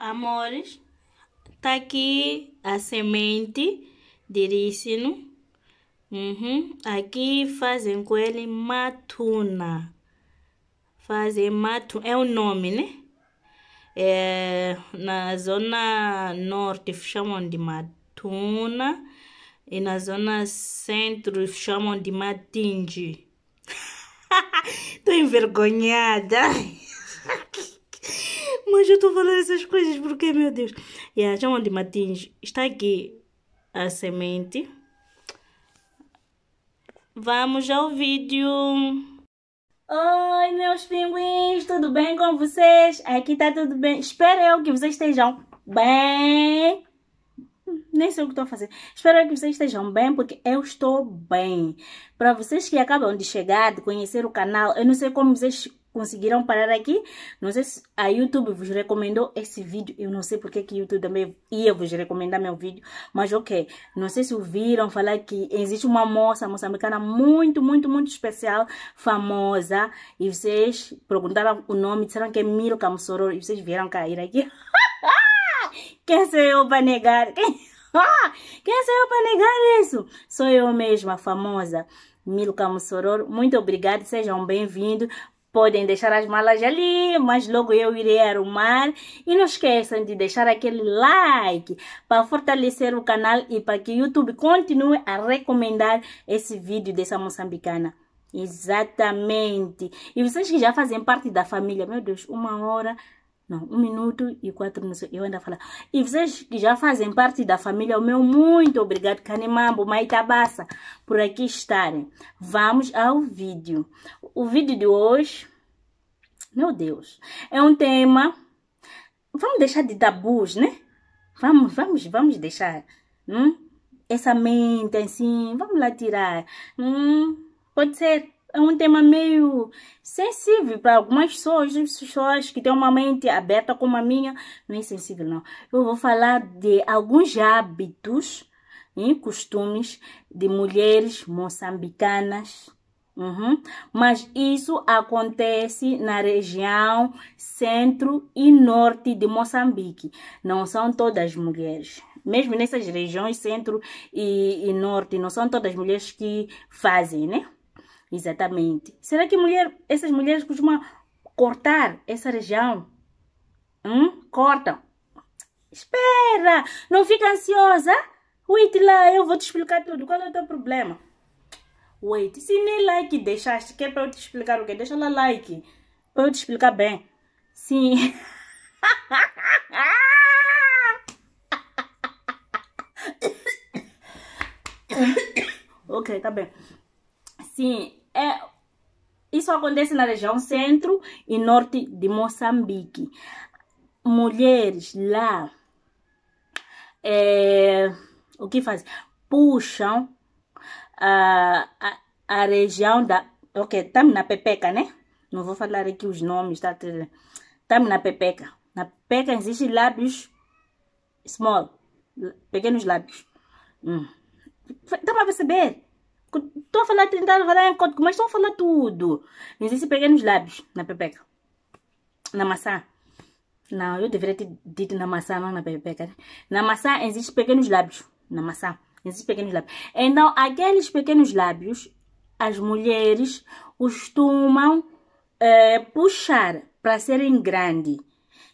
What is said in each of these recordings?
Amores, tá aqui a semente de rícino. Uhum. Aqui fazem com ele matuna. Fazem Matu é o nome, né? É, na zona norte chamam de matuna e na zona centro chamam de matinge. Tô envergonhada. Mas eu estou falando essas coisas porque, meu Deus. E a João de está aqui a semente. Vamos ao vídeo. Oi, meus pinguins, tudo bem com vocês? Aqui está tudo bem. Espero eu que vocês estejam bem nem sei o que estou fazendo. Espero que vocês estejam bem, porque eu estou bem. Para vocês que acabam de chegar, de conhecer o canal, eu não sei como vocês conseguiram parar aqui. Não sei se a YouTube vos recomendou esse vídeo. Eu não sei porque que YouTube também ia vos recomendar meu vídeo. Mas ok, não sei se ouviram falar que existe uma moça moçambicana muito, muito, muito especial, famosa. E vocês perguntaram o nome, disseram que é Miro Camsororo. E vocês vieram cair aqui. Quem sou eu para negar? Quem... Ah, quem sou eu para negar isso? Sou eu mesma, famosa. Milka Mussororo, muito obrigada, sejam bem-vindos. Podem deixar as malas ali, mas logo eu irei arrumar. E não esqueçam de deixar aquele like para fortalecer o canal e para que o YouTube continue a recomendar esse vídeo dessa moçambicana. Exatamente. E vocês que já fazem parte da família, meu Deus, uma hora não, um minuto e quatro minutos. Eu ainda falar E vocês que já fazem parte da família, o meu muito obrigado, Canemambo, Maitabassa, por aqui estarem. Vamos ao vídeo. O vídeo de hoje, meu Deus, é um tema. Vamos deixar de tabus, né? Vamos, vamos, vamos deixar. Hum? Essa mente assim, vamos lá tirar. Hum, pode ser é um tema meio sensível para algumas pessoas, né? pessoas que têm uma mente aberta como a minha, não é sensível não. Eu vou falar de alguns hábitos e costumes de mulheres moçambicanas. Uhum. Mas isso acontece na região centro e norte de Moçambique. Não são todas mulheres. Mesmo nessas regiões centro e, e norte, não são todas mulheres que fazem, né? Exatamente. Será que mulher, essas mulheres costumam cortar essa região? Hum? Cortam. Espera, não fica ansiosa. Wait lá, eu vou te explicar tudo. Qual é o teu problema? Wait, se nem like deixaste, quer é para eu te explicar o quê? Deixa lá like, para eu te explicar bem. Sim. ok, tá bem. Sim, é, isso acontece na região centro e norte de Moçambique. Mulheres lá, é, o que fazem? Puxam a, ah, a, a região da... Ok, estamos na Pepeca, né? Não vou falar aqui os nomes, tá? Estamos na Pepeca. Na Pepeca existem lábios small, pequenos lábios. Hum. Estamos a perceber? Estou a falar, tentar falar em código, mas estão a falar tudo. Nem sei se peguei nos lábios, na pepeca. Na maçã. Não, eu deveria ter dito na maçã, não na pepeca. Né? Na maçã existem pequenos lábios. Na maçã existem pequenos lábios. Então, aqueles pequenos lábios, as mulheres costumam é, puxar para serem grandes.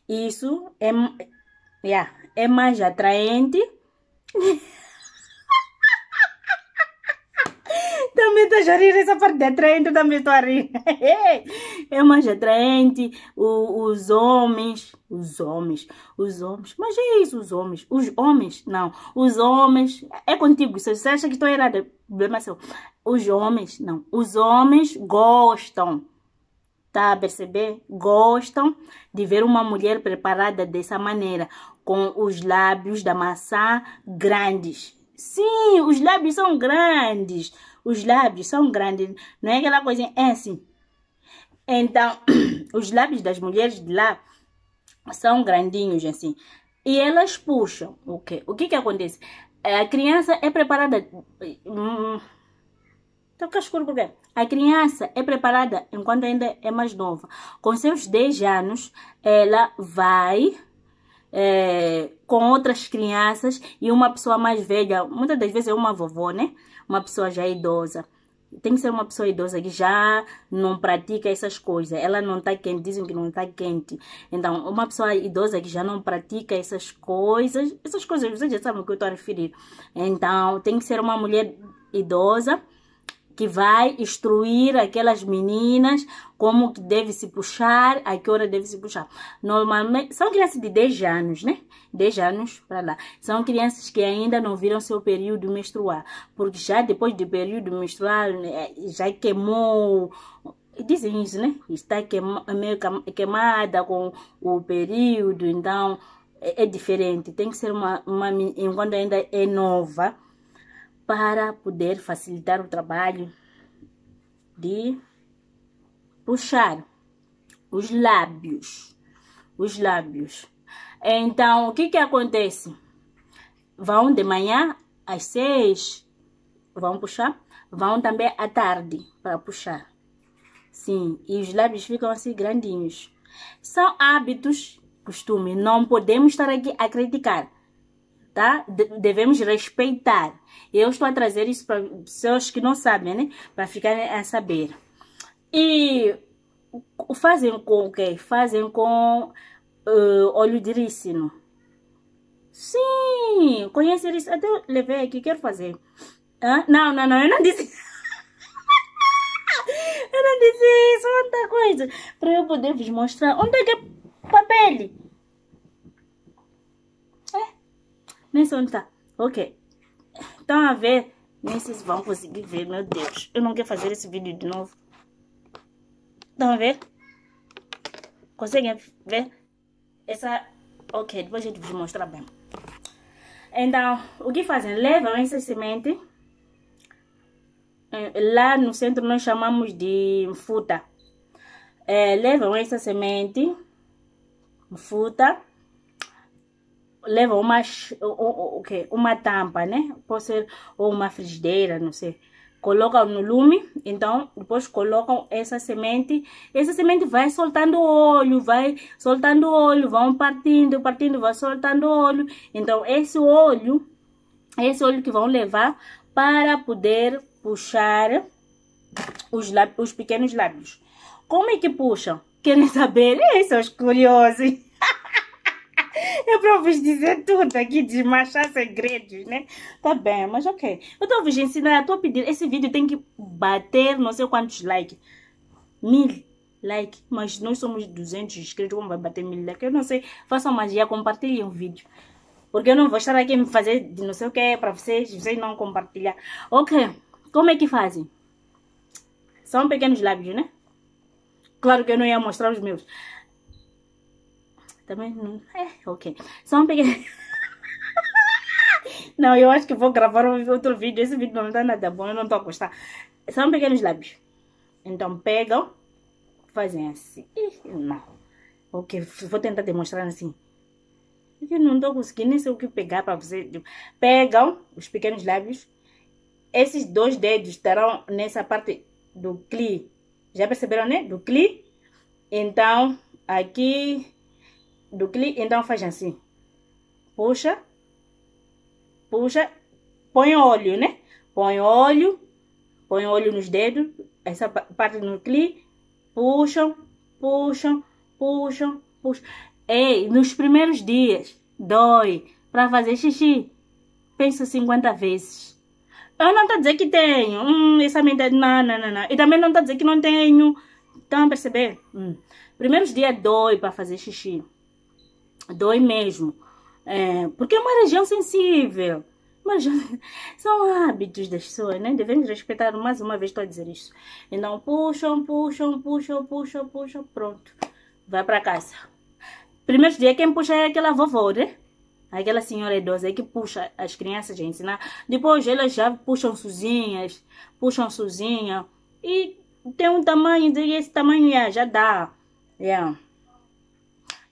Isso é, yeah, é, é mais atraente. também estou a rir, essa parte de atraente também estou a rir. É mais atraente, o, os homens, os homens, os homens, mas é isso, os homens, os homens, não, os homens, é contigo, se você acha que estou errada, problema seu. Os homens, não, os homens gostam, tá a perceber? Gostam de ver uma mulher preparada dessa maneira, com os lábios da maçã grandes Sim, os lábios são grandes. Os lábios são grandes. Não é aquela coisa, é assim. Então, os lábios das mulheres de lá são grandinhos, assim. E elas puxam. O okay. que? O que que acontece? A criança é preparada... Hum, Estou hum. cascuro porque a criança é preparada enquanto ainda é mais nova. Com seus 10 anos, ela vai é, com outras crianças e uma pessoa mais velha, muitas das vezes é uma vovó, né? Uma pessoa já idosa. Tem que ser uma pessoa idosa que já não pratica essas coisas. Ela não está quente, dizem que não está quente. Então, uma pessoa idosa que já não pratica essas coisas, essas coisas, vocês já sabem o que eu estou a referir. Então, tem que ser uma mulher idosa que vai instruir aquelas meninas como que deve se puxar, a que hora deve se puxar. Normalmente, são crianças de 10 anos, né? 10 anos para lá. São crianças que ainda não viram seu período menstrual, porque já depois do período menstrual, né, já queimou dizem isso, né? Está queima, meio queimada com o período, então é, é diferente. Tem que ser uma, uma enquanto ainda é nova, para poder facilitar o trabalho de puxar os lábios, os lábios. Então, o que que acontece? Vão de manhã às seis, vão puxar, vão também à tarde para puxar. Sim, e os lábios ficam assim grandinhos. São hábitos, costume, não podemos estar aqui a criticar tá? De devemos respeitar. Eu estou a trazer isso para pessoas que não sabem, né? Para ficarem a saber. E fazem com o quê? Fazem com uh, óleo de rícino. Sim, conhece isso. Até eu levei aqui, quero fazer. Hã? Não, não, não, eu não disse. eu não disse isso, outra coisa. Para eu poder vos mostrar. Onde é que é papel? Nem sei onde tá. Ok. então a ver? Nem vocês se vão conseguir ver, meu Deus. Eu não quero fazer esse vídeo de novo. então a ver? Conseguem ver? Essa... Ok, depois a gente vai mostrar bem. Então, o que fazem? Levam essa semente. Eh, lá no centro nós chamamos de futa. É, eh, levam essa semente, futa, leva uma, o, uma tampa, né? Pode ser ou uma frigideira, não sei. Colocam no lume, então depois colocam essa semente. Essa semente vai soltando óleo, vai soltando óleo, vão partindo, partindo, vai soltando óleo. Então esse óleo, esse óleo que vão levar para poder puxar os, lábios, os pequenos lábios. Como é que puxam? Querem saber? Ei, seus curiosos! Eu para vos dizer tudo aqui, desmachar segredos, né? Tá bem, mas ok. Eu estou a vos ensinar, estou a pedir. Esse vídeo tem que bater não sei quantos likes. Mil likes. Mas nós somos 200 inscritos, como vai bater mil likes? Eu não sei. Façam magia, compartilhem o vídeo. Porque eu não vou estar aqui a me fazer de não sei o que para vocês, vocês não compartilhar. Ok, como é que fazem? São pequenos lábios, né? Claro que eu não ia mostrar os meus. Também não. É, ok. Só um pequeno. não, eu acho que vou gravar outro vídeo. Esse vídeo não tá nada bom, eu não tô a gostar. São pequenos lábios. Então pegam, fazem assim. Ih, não. Ok, vou tentar demonstrar assim. Eu não tô conseguindo, nem sei o que pegar para você. Pegam os pequenos lábios. Esses dois dedos estarão nessa parte do cli. Já perceberam, né? Do cli. Então, aqui do clique, então faz assim. Puxa, puxa, põe óleo, né? Põe óleo, põe óleo nos dedos, essa parte do clique, puxam, puxam, puxam, puxam. Ei, nos primeiros dias, dói para fazer xixi. Penso 50 vezes. Eu não estou dizendo que tenho. Hum, essa é mentalidade. Não, não, não, não. E também não estou dizendo que não tenho. Estão a perceber? Hum. Primeiros dias dói para fazer xixi. Dói mesmo. É, porque é uma região sensível. Mas são hábitos das pessoas, né? Devemos respeitar, mais uma vez estou a dizer isso. E não puxam, puxam, puxam, puxam, puxam, pronto. Vai para casa. Primeiro dia quem puxa é aquela vovó, né? Aquela senhora idosa que puxa as crianças a ensinar. Né? Depois elas já puxam sozinhas, puxam sozinha. E tem um tamanho, esse tamanho já dá. Yeah. É.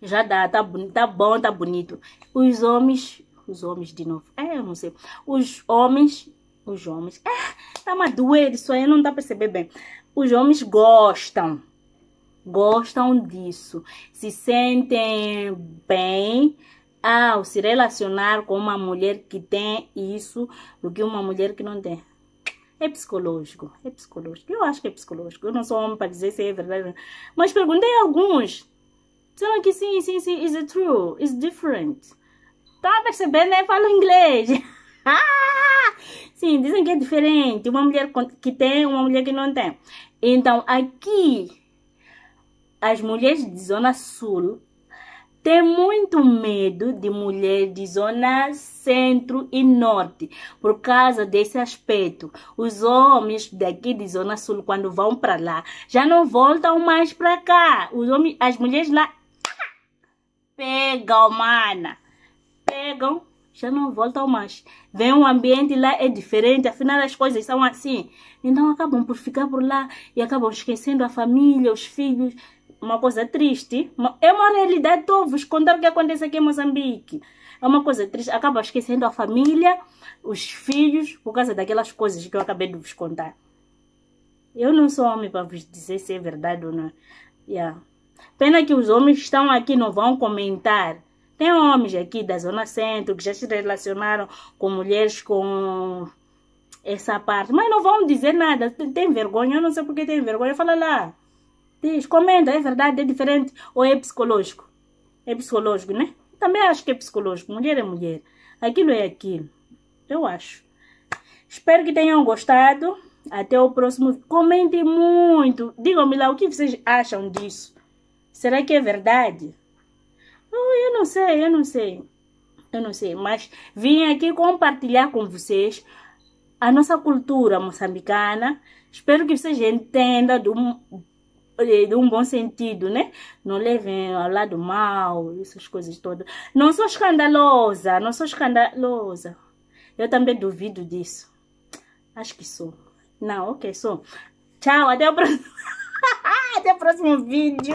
Já dá, tá, tá bom, tá bonito. Os homens, os homens de novo, é, eu não sei. Os homens, os homens, é, tá uma doer isso aí, não dá pra perceber bem. Os homens gostam, gostam disso. Se sentem bem ao se relacionar com uma mulher que tem isso do que uma mulher que não tem. É psicológico, é psicológico. Eu acho que é psicológico. Eu não sou homem para dizer se é verdade. Mas perguntei a alguns. Sendo que sim, sim, sim, is true, is different. Tá percebendo? Eu né? falo inglês. Ah! Sim, dizem que é diferente. Uma mulher que tem, uma mulher que não tem. Então, aqui, as mulheres de zona sul têm muito medo de mulheres de zona centro e norte. Por causa desse aspecto, os homens daqui de zona sul, quando vão para lá, já não voltam mais para cá. Os homens, as mulheres lá Pegam, mana. Pegam, já não voltam mais. Vem um ambiente lá, é diferente, afinal as coisas são assim. Então acabam por ficar por lá e acabam esquecendo a família, os filhos. Uma coisa triste. É uma realidade, estou vos contar o que acontece aqui em Moçambique. É uma coisa triste. acaba esquecendo a família, os filhos, por causa daquelas coisas que eu acabei de vos contar. Eu não sou homem para vos dizer se é verdade ou não. Yeah. Pena que os homens estão aqui não vão comentar. Tem homens aqui da Zona Centro que já se relacionaram com mulheres com essa parte, mas não vão dizer nada. Tem vergonha, eu não sei porque tem vergonha. Fala lá, diz, comenta, é verdade, é diferente ou é psicológico? É psicológico, né? Também acho que é psicológico. Mulher é mulher, aquilo é aquilo. Eu acho. Espero que tenham gostado. Até o próximo. Comentem muito. Digam-me lá o que vocês acham disso. Será que é verdade? Oh, eu não sei, eu não sei. Eu não sei, mas vim aqui compartilhar com vocês a nossa cultura moçambicana. Espero que vocês entendam de eh, um, de um bom sentido, né? Não levem ao lado mal, essas coisas todas. Não sou escandalosa, não sou escandalosa. Eu também duvido disso. Acho que sou. Não, ok, sou. Tchau, até o próximo, até o próximo vídeo.